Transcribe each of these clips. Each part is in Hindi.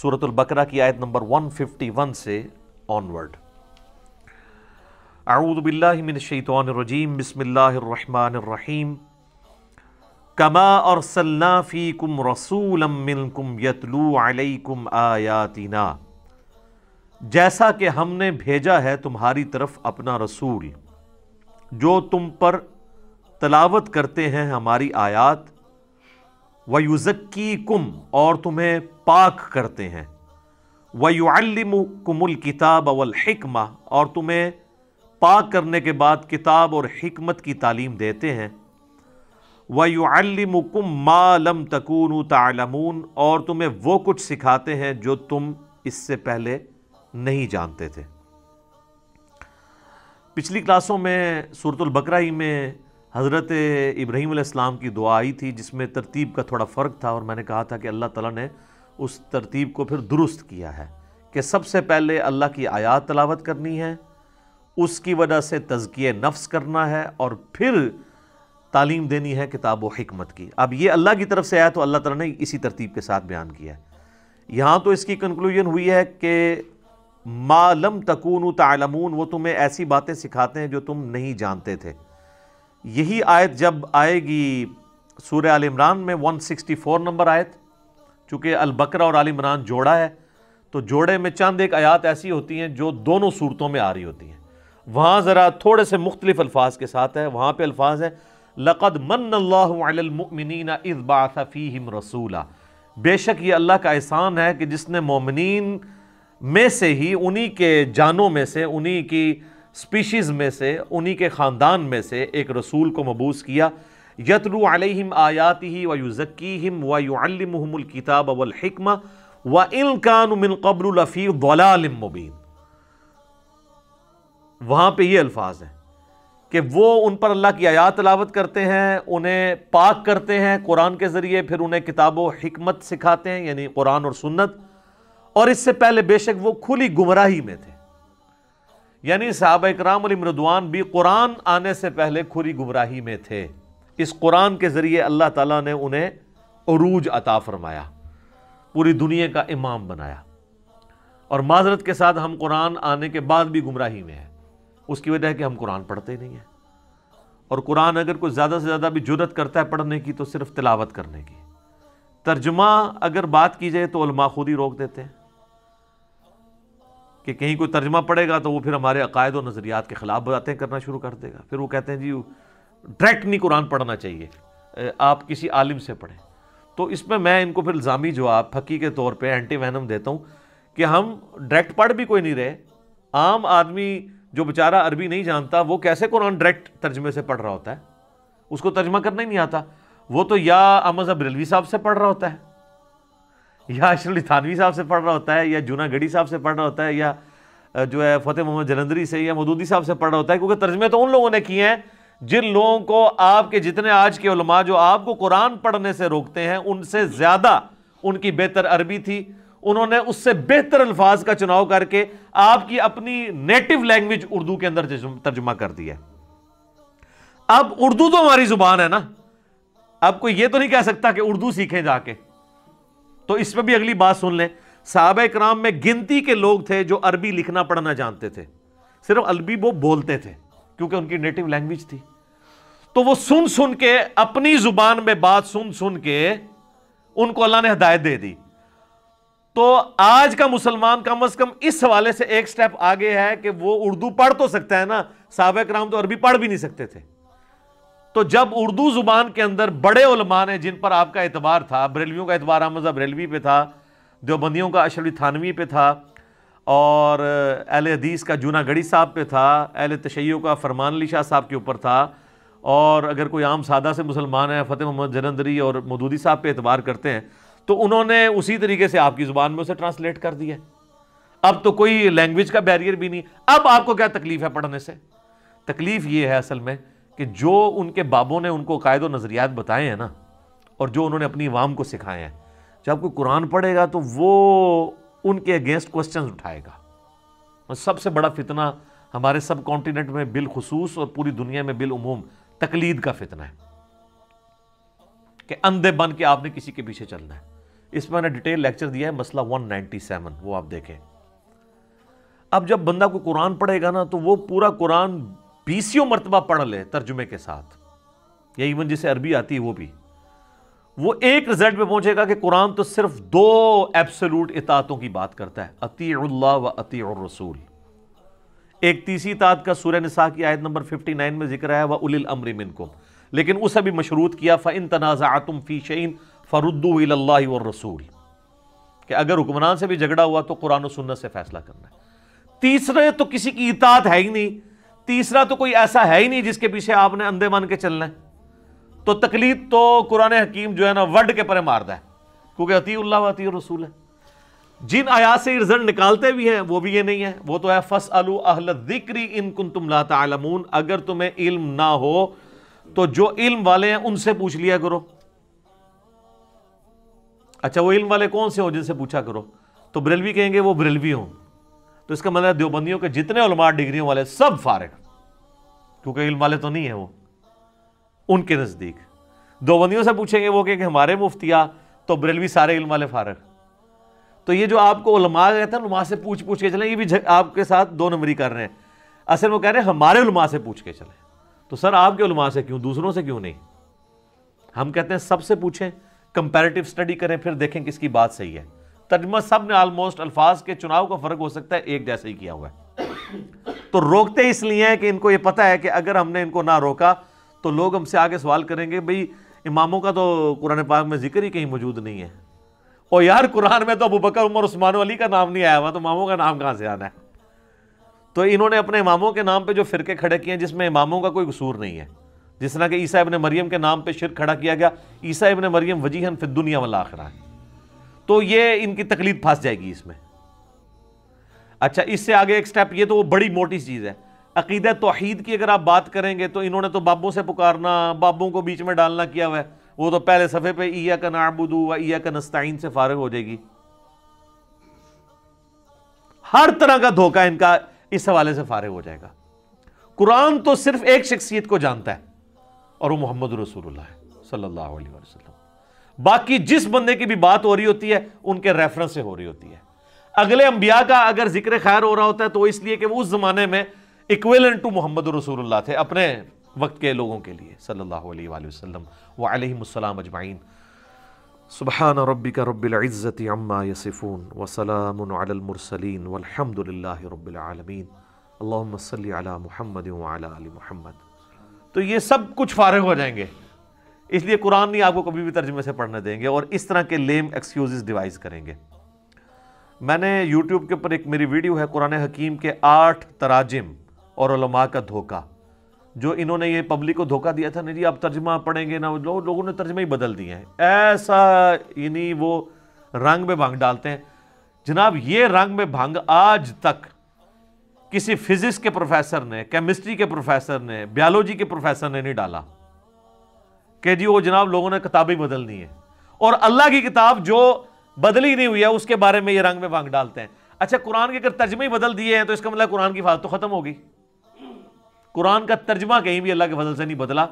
सूरतुल बकरा की आयत नंबर वन फिफ्टी वन से ऑनवर्ड आऊदबिल्लिमिनशैतरजीम बसमीम कमा और सल्लाफ़ीकुम रसूलमिनकुम यतलू जैसा कि हमने भेजा है तुम्हारी तरफ अपना रसूल जो तुम पर तलावत करते हैं हमारी आयात वयुजक्की कुम और तुम्हें पाक करते हैं वयुअल्लिमुकुमुल किताब अवल हिकमा और तुम्हें पाक करने के बाद किताब और हिकमत की तालीम देते हैं वयुअल्लिमुकुम मालम तकून तालमून और तुम्हें वो कुछ सिखाते हैं जो तुम इससे पहले नहीं जानते थे पिछली क्लासों में सूरतुल बकरा ही में हज़रत इब्राहीम इस्लाम की दुआ आई थी जिसमें तरतीब का थोड़ा फ़र्क था और मैंने कहा था कि अल्लाह ताला ने उस तरतीब को फिर दुरुस्त किया है कि सबसे पहले अल्लाह की आयात तलावत करनी है उसकी वजह से तजकिए नफ्स करना है और फिर तालीम देनी है किताब व की अब ये अल्लाह की तरफ से आया तो अल्लाह ताला ने इसी तरतीब के साथ बयान किया है यहाँ तो इसकी कंक्लूजन हुई है कि मालम तकून तालमून वो तुम्हें ऐसी बातें सिखाते हैं जो तुम नहीं जानते थे यही आयत जब आएगी सूर्य आल इमरान में 164 नंबर आयत चूँकि अलबकर और आलिमरान जोड़ा है तो जोड़े में चंद एक आयात ऐसी होती हैं जो दोनों सूरतों में आ रही होती हैं वहाँ ज़रा थोड़े से मुख्तलिफ अल्फाज के साथ है वहाँ पर अल्फाज हैं लक़द मन मनमिन हिम रसूला बेशक ये अल्लाह का एहसान है कि जिसने मोमिन में से ही उन्हीं के जानों में से उन्हीं की स्पीशीज़ में से उन्हीं के ख़ानदान में से एक रसूल को मबूस किया यतलु अलैहिम आयाति ही वयुज़क्कीम वयुअल्लिमहमुलकिताब वलहिकमा व इनकान कबल लफ़ी मुबीन वहाँ पर ये अल्फाज हैं कि वो उन पर अल्लाह की आयात तलावत करते हैं उन्हें पाक करते हैं कुरान के ज़रिए फिर उन्हें किताब हमत सिखाते हैं यानी कुरान और सुन्नत और इससे पहले बेशक वो खुली गुमराही में थे यानी साहब कराम मृदवान भी कुरान आने से पहले खुरी गुमराही में थे इस कुरान के ज़रिए अल्लाह ताला ने उन्हें अरूज अता फरमाया पूरी दुनिया का इमाम बनाया और माजरत के साथ हम कुरान आने के बाद भी गुमराही में हैं उसकी वजह है कि हम कुरान पढ़ते नहीं हैं और कुरान अगर कोई ज़्यादा से ज़्यादा भी जुरत करता है पढ़ने की तो सिर्फ तिलावत करने की तर्जुमा अगर बात की जाए तो खुद ही रोक देते हैं कि कहीं कोई तर्जमा पड़ेगा तो वो फिर हमारे अकायद और नज़रियात के ख़िलाफ़ बातें करना शुरू कर देगा फिर वो कहते हैं जी डायरेक्ट नहीं कुरान पढ़ना चाहिए आप किसी आलिम से पढ़ें तो इसमें मैं इनको फिर इल्ज़ामी जवाब फकी के तौर पर एंटी वहनम देता हूँ कि हम डायरेक्ट पढ़ भी कोई नहीं रहे आम आदमी जो बेचारा अरबी नहीं जानता वो कैसे कुरान डायरेक्ट तर्जमे से पढ़ रहा होता है उसको तर्जमा करना ही नहीं आता वो तो या अमज अब रेलवी साहब से पढ़ रहा होता है या अशर थानवी साहब से पढ़ रहा होता है या जूना गढ़ी साहब से पढ़ रहा होता है या जो है फतेह मोहम्मद जलंधरी से या मदूदी साहब से पढ़ रहा होता है क्योंकि तर्जमे तो उन लोगों ने किए हैं जिन लोगों को आपके जितने आज के उलमा जो आपको कुरान पढ़ने से रोकते हैं उनसे ज़्यादा उनकी बेहतर अरबी थी उन्होंने उससे बेहतर अल्फाज का चुनाव करके आपकी अपनी नेटिव लैंग्वेज उर्दू के अंदर तर्जुमा कर दिया अब उर्दू तो हमारी जुबान है ना आपको यह तो नहीं कह सकता कि उर्दू सीखें जाके तो इसमें भी अगली बात सुन लें साहब कराम में गिनती के लोग थे जो अरबी लिखना पढ़ना जानते थे सिर्फ अरबी वो बोलते थे क्योंकि उनकी नेटिव लैंग्वेज थी तो वो सुन सुन के अपनी जुबान में बात सुन सुन के उनको अल्लाह ने हदायत दे दी तो आज का मुसलमान कम अज कम इस हवाले से एक स्टेप आगे है कि वो उर्दू पढ़ तो सकता है ना साहब राम तो अरबी पढ़ भी नहीं सकते थे तो जब उर्दू ज़ुबान के अंदर बड़े उलमा ने जिन पर आपका एतबार था बरेलवियों का एतबार अहमद बरेलवी पे था देवबंदियों का अशरफ थानवी पे था और अहल हदीस का जूना गढ़ी साहब पे था अहल तशैयों का फरमान अली शाह साहब के ऊपर था और अगर कोई आम सादा से मुसलमान है फ़तेह मोहम्मद जलंदरी और मदूदी साहब पे एतबार करते हैं तो उन्होंने उसी तरीके से आपकी ज़ुबान में उसे ट्रांसलेट कर दिया अब तो कोई लैंग्वेज का बैरियर भी नहीं अब आपको क्या तकलीफ़ है पढ़ने से तकलीफ़ ये है असल में कि जो उनके बाबों ने उनको कायद व नज़रियात बताए हैं ना और जो उन्होंने अपनी इवाम को सिखाए हैं जब कोई कुरान पढ़ेगा तो वो उनके अगेंस्ट क्वेश्चन उठाएगा और सबसे बड़ा फितना हमारे सब कॉन्टिनेंट में बिलखसूस और पूरी दुनिया में बिलूम तकलीद का फितना है कि अंधे बन के आपने किसी के पीछे चलना है इसमें मैंने डिटेल लेक्चर दिया है मसला 197 वो आप देखें अब जब बंदा को कुरान पढ़ेगा ना तो वो पूरा कुरान बीसियों मरतबा पढ़ ले तर्जुमे के साथ या इवन जिसे अरबी आती है वो भी वो एक रिजल्ट में पहुंचेगा कि कुरान तो सिर्फ दो एब्सोलूट इतातों की बात करता है अती व अती रसूल एक तीसरी इतात का सूर्य निसा की आयत नंबर 59 में जिक्र है वह उल अमर को लेकिन उसे भी मशरूत किया फ़ फ़िन तनाज़ातुम फ़ी शैन फ़रुद्दू और रसूल कि अगर हुक्मरान से भी झगड़ा हुआ तो कुरान सुनत से फैसला करना है तीसरे तो किसी की इतात है ही नहीं तीसरा तो कोई ऐसा है ही नहीं जिसके पीछे आपने अंधे मान के चलना है तो तकलीफ तो कुरान हकीम जो है ना वर्ड के परे मार है क्योंकि अतील्ला अती रसूल है जिन आयात से रिजल्ट निकालते भी हैं वो भी ये नहीं है वो तो है फस अलू अहल दिक्री इन कुन तुम लातामून अगर तुम्हें इल्म ना हो तो जो इल्म वाले हैं उनसे पूछ लिया करो अच्छा वो इल्म वाले कौन से हो जिनसे पूछा करो तो ब्रेलवी कहेंगे वो ब्रेलवी हों तो इसका मतलब देवबंदियों के जितने उलमा डिग्रियों वाले सब फारिग क्योंकि इल्म वाले तो नहीं है वो उनके नज़दीक देवबंदियों से पूछेंगे वो कि हमारे मुफ्तिया तो बरेलवी सारे इल्म वाले फारग तो ये जो आपको उलमा कहते हैं उलमा से पूछ पूछ के चले ये भी आपके साथ दो नंबरी कर रहे हैं असल वो कह रहे हैं हमारे उलमा से पूछ के चले तो सर आपके उलमा से क्यों दूसरों से क्यों नहीं हम कहते हैं सबसे पूछें कंपेरेटिव स्टडी करें फिर देखें किसकी बात सही है तर्जमा सब ने आलमोस्ट अल्फाज के चुनाव का फ़र्क हो सकता है एक जैसा ही किया हुआ है तो रोकते इसलिए हैं कि इनको ये पता है कि अगर हमने इनको ना रोका तो लोग हमसे आगे सवाल करेंगे भाई इमामों का तो कुरान पाक में जिक्र ही कहीं मौजूद नहीं है और यार कुरान में तो अबू बकर उमर उस्मान अली का नाम नहीं आया हुआ तो इमामों का नाम कहाँ से आना है तो इन्होंने अपने इमामों के नाम पर जो फ़िरके खड़े किए हैं जिसमें इमामों का कोई कसूर नहीं है जिस तरह के ईसा इबन मरियम के नाम पर शिर खड़ा किया गया ईसा इबन मरियम वजीहन फिर दुनिया वाला आखड़ा है तो ये इनकी तकलीफ फंस जाएगी इसमें अच्छा इससे आगे एक स्टेप ये तो वो बड़ी मोटी चीज़ है अकीद तोहहीद की अगर आप बात करेंगे तो इन्होंने तो बाबों से पुकारना बाबों को बीच में डालना किया हुआ है वो तो पहले सफ़े पे ईया का नाबुदू व ईया का नस्ताइन से फारग हो जाएगी हर तरह का धोखा इनका इस हवाले से फारग हो जाएगा कुरान तो सिर्फ एक शख्सियत को जानता है और वो मोहम्मद रसूलुल्लाह है सल्लल्लाहु अलैहि वसल्लम बाकी जिस बंदे की भी बात हो रही होती है उनके रेफरेंस से हो रही होती है अगले अंबिया का अगर जिक्र खैर हो रहा होता है तो इसलिए कि वो उस जमाने में इक्वेलेंट टू मोहम्मद रसूलुल्लाह थे अपने वक्त के लोगों के लिए सल्लल्लाहु अलैहि वसल्लम वालसलम अजमाइन सुबह रबी का रबिलज़त अम्मा यसिफ़ून वसलामसलिन वलहमदिल्ला रबालमीन अल्लाम सल महमद वाल महमद तो ये सब कुछ फ़ारग हो जाएंगे इसलिए कुरान नहीं आपको कभी भी तर्जमे से पढ़ने देंगे और इस तरह के लेम एक्सक्यूज़ डिवाइस करेंगे मैंने यूट्यूब के ऊपर एक मेरी वीडियो है कुरान हकीम के आठ तराजिम और का धोखा जो इन्होंने ये पब्लिक को धोखा दिया था नहीं जी आप तर्जमा पढ़ेंगे ना लो, लोगों ने तर्जमे ही बदल दिए हैं ऐसा यानी वो रंग में भांग डालते हैं जनाब ये रंग में भांग आज तक किसी फिजिक्स के प्रोफेसर ने केमिस्ट्री के प्रोफेसर ने बायोलॉजी के प्रोफेसर ने नहीं डाला कि जी वो जनाब लोगों ने किताबें बदल दी है और अल्लाह की किताब जो बदली नहीं हुई है उसके बारे में ये रंग में भांग डालते हैं अच्छा कुरान के अगर तर्जमे ही बदल दिए हैं तो इसका मतलब कुरान की फात तो ख़त्म होगी कुरान का तर्जमा कहीं भी अल्लाह के फजल से नहीं बदला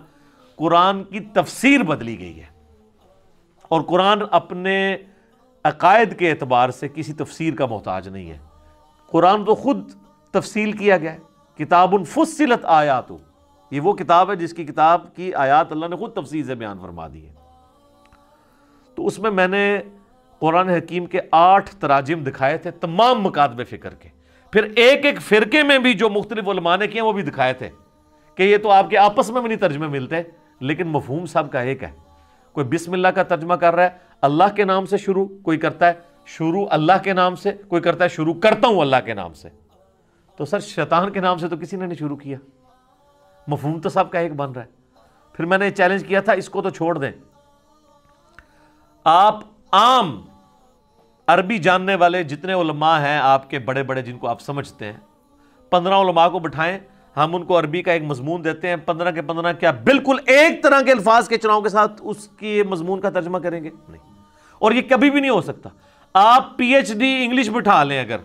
कुरान की तफसीर बदली गई है और कुरान अपने अकायद के एतबार से किसी तफसीर का मोहताज नहीं है कुरान तो ख़ुद तफसील किया गया किताब उन आया आयात ये वो किताब है जिसकी किताब की आयात अल्लाह ने खुद तफसील से बयान फरमा दी है तो उसमें मैंने कुरान हकीम के आठ तराजिम दिखाए थे तमाम मकातब फ़िक्र के फिर एक एक फ़िरके में भी जो मुख्तलिफ ने किए वो भी दिखाए थे कि ये तो आपके आपस में भी नहीं तर्जमे मिलते लेकिन मफहूम साहब का एक है कोई बिसमिल्ला का तर्जमा कर रहा है अल्लाह के नाम से शुरू कोई करता है शुरू अल्लाह के नाम से कोई करता है शुरू करता हूँ अल्लाह के नाम से तो सर शैतान के नाम से तो किसी ने नहीं शुरू किया मफहूम तो सबका एक बन रहा है फिर मैंने चैलेंज किया था इसको तो छोड़ दें आप आम अरबी जानने वाले जितने उलमा हैं आपके बड़े बड़े जिनको आप समझते हैं पंद्रह उलमा को बिठाएं हम उनको अरबी का एक मजमून देते हैं पंद्रह के पंद्रह क्या बिल्कुल एक तरह के अल्फाज के चुनाव के साथ उसकी मजमून का तर्जमा करेंगे नहीं और ये कभी भी नहीं हो सकता आप पीएचडी इंग्लिश बिठा लें अगर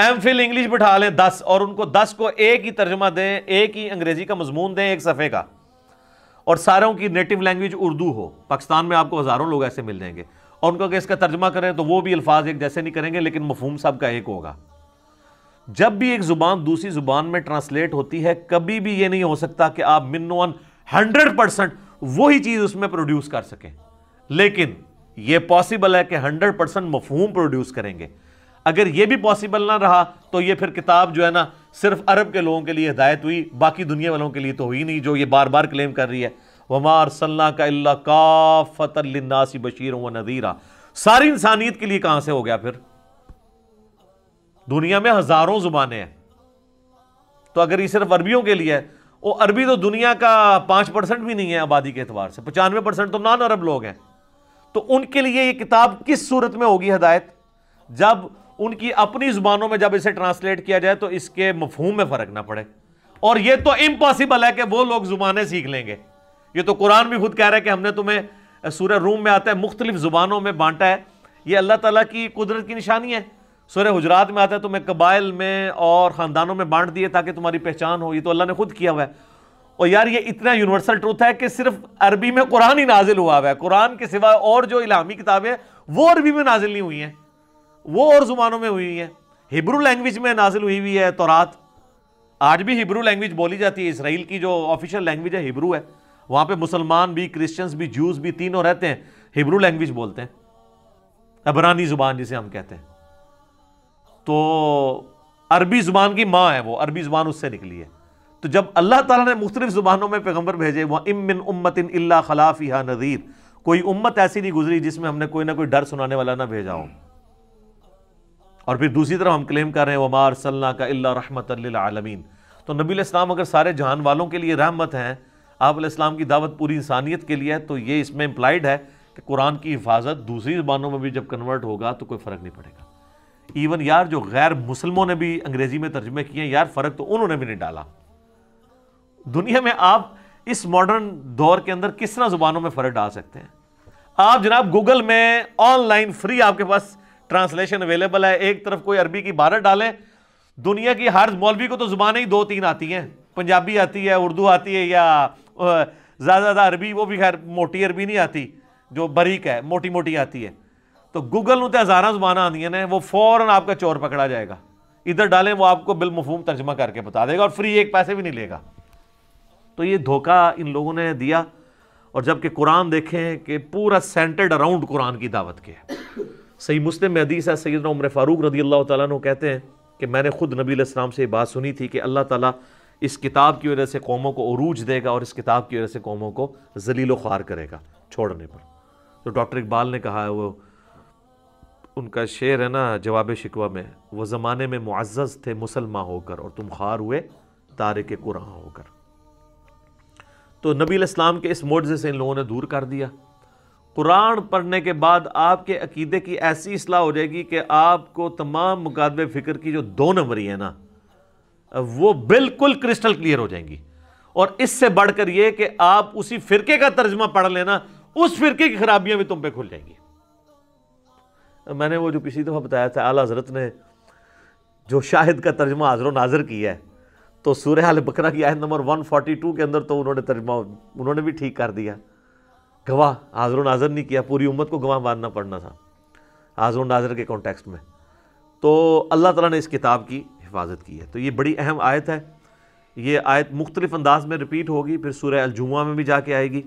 एम फिल इंग्लिश बिठा लें दस और उनको दस को एक ही तर्जमा दें एक ही अंग्रेजी का मजमून दें एक सफ़े का और सारों की नेटिव लैंग्वेज उर्दू हो पाकिस्तान में आपको हज़ारों लोग ऐसे मिल जाएंगे और उनको अगर इसका तर्जमा करें तो वो भी अल्फाज एक जैसे नहीं करेंगे लेकिन मफहम साहब का एक होगा जब भी एक ज़ुबान दूसरी ज़ुबान में ट्रांसलेट होती है कभी भी ये नहीं हो सकता कि आप मिन वन हंड्रेड परसेंट वही चीज़ उसमें प्रोड्यूस कर सकें लेकिन ये पॉसिबल है कि हंड्रेड परसेंट मफहूम प्रोड्यूस करेंगे अगर ये भी पॉसिबल ना रहा तो ये फिर किताब जो है ना सिर्फ अरब के लोगों के लिए हिदायत हुई बाकी दुनिया वालों के लिए तो हुई नहीं जो ये बार बार क्लेम कर रही है वमार सल्ला का अल्ला काफ़तनासी बशीर व नज़ीरा सारी इंसानियत के लिए कहाँ से हो गया फिर दुनिया में हज़ारों ज़ुबानें हैं तो अगर ये सिर्फ अरबियों के लिए है वो अरबी तो दुनिया का पाँच परसेंट भी नहीं है आबादी के अतबार से पचानवे परसेंट तो नॉन अरब लोग हैं तो उनके लिए ये किताब किस सूरत में होगी हदायत जब उनकी अपनी जुबानों में जब इसे ट्रांसलेट किया जाए तो इसके मफहूम में फ़र्क ना पड़े और यह तो इम्पॉसिबल है कि वो लोग जुबानें सीख लेंगे ये तो कुरान भी खुद कह रहा है कि हमने तुम्हें सूर्य रूम में आता है मुख्तलिफ ज़ुबानों में बांटा है यह अल्लाह तला की कुदरत की निशानी है सूर्य हजरात में आता है तुम्हें कबाइल में और ख़ानदानों में बांट दिए ताकि तुम्हारी पहचान हो ये तो अल्लाह ने खुद किया हुआ है और यार ये इतना यूनिवर्सल ट्रूथ है कि सिर्फ अरबी में कुरान ही नाजिल हुआ हुआ है कुरान के सिवा और जो इलामी किताबें वो अरबी में नाजिल नहीं हुई हैं वो और ज़ुबानों में हुई है हिब्रू लैंग्वेज में नाजिल हुई हुई है तौरात आज भी हिब्रू लैंग्वेज बोली जाती है इसराइल की जो ऑफिशियल लैंग्वेज है हिब्रू है वहाँ पे मुसलमान भी क्रिश्चियंस भी जूस भी तीनों रहते हैं हिब्रू लैंग्वेज बोलते हैं अबरानी ज़ुबान जिसे हम कहते हैं तो अरबी ज़ुबान की माँ है वो अरबी ज़ुबान उससे निकली है तो जब अल्लाह ताला ने मुख्तलिफ ज़ुबानों में पैगम्बर भेजे वह इमिन उम्मत इन अल्ला खलाफ या नज़ीर कोई उम्मत ऐसी नहीं गुजरी जिसमें हमने कोई ना कोई डर सुनाने वाला ना भेजा हो और फिर दूसरी तरफ हम क्लेम कर रहे हैं वमार सल्ला का अल्ला रहमत आलमीन तो नबी इस्लाम अगर सारे जहान वालों के लिए रहमत हैं आप इस्लाम की दावत पूरी इंसानियत के लिए है तो ये इसमें इम्प्लाइड है कि कुरान की हिफाजत दूसरी ज़बानों में भी जब कन्वर्ट होगा तो कोई फ़र्क नहीं पड़ेगा इवन यार जो गैर मुसलमों ने भी अंग्रेज़ी में तर्जमे किए यार फ़र्क तो उन्होंने भी नहीं डाला दुनिया में आप इस मॉडर्न दौर के अंदर किस तरह ज़ुबानों में फ़र्क डाल सकते हैं आप जनाब गूगल में ऑनलाइन फ्री आपके पास ट्रांसलेशन अवेलेबल है एक तरफ कोई अरबी की भारत डाले दुनिया की हर मौलवी को तो जुबानें ही दो तीन आती हैं पंजाबी आती है उर्दू आती है या ज़्यादा ज़्यादा अरबी वो भी खैर मोटी अरबी नहीं आती जो बरीक है मोटी मोटी आती है तो गूगल में तो हज़ारा जुबाना आदि ने वो फ़ौरन आपका चोर पकड़ा जाएगा इधर डालें वो आपको बिलमफूम तर्जमा करके बता देगा और फ्री एक पैसे भी नहीं लेगा तो ये धोखा इन लोगों ने दिया और जबकि कुरान देखें कि पूरा सेंटर्ड अराउंड कुरान की दावत के है सही मुस्लिम में हदीस है सैद उम्र फ़ारूक रदी अल्लाह तु कहते हैं कि मैंने ख़ुद नबी इस्लाम से ये बात सुनी थी कि अल्लाह ताली इस किताब की वजह से कौमों को अरूज देगा और इस किताब की वजह से कौमों को जलील ख्वार करेगा छोड़ने पर तो डॉक्टर इकबाल ने कहा है वो उनका शेर है ना जवाब शिकवा में वो ज़माने में मुआज़ थे मुसलमान होकर और तुम खार हुए तारे के कुरहाँ होकर तो नबी इस्लाम के इस मोर्जे से इन लोगों ने दूर कर दिया कुरान पढ़ने के बाद आपके अकीदे की ऐसी असलाह हो जाएगी कि आपको तमाम मुकादबे फ़िक्र की जो दो नंबरी है ना वो बिल्कुल क्रिस्टल क्लियर हो जाएंगी और इससे बढ़कर यह कि आप उसी फ़िरके का तर्जमा पढ़ लेना उस फ़िरके की खराबियां भी तुम पे खुल जाएंगी मैंने वो जो पिछली दफ़ा बताया था आला हज़रत ने जो शाहिद का तर्जमा हाजर नाजर किया है तो सूर्य आल बकरा की आयत नंबर वन फोर्टी टू के अंदर तो उन्होंने तर्जमा उन्होंने भी ठीक कर दिया गवाह हाजर नाजर नहीं किया पूरी उम्मत को गवाह मानना पड़ना था हाजर नाजर के कॉन्टेक्स्ट में तो अल्लाह ताला ने इस किताब की हिफाजत की है तो ये बड़ी अहम आयत है ये आयत मुख्तलिफ अंदाज में रिपीट होगी फिर सूर्य अलजुमा में भी जाके आएगी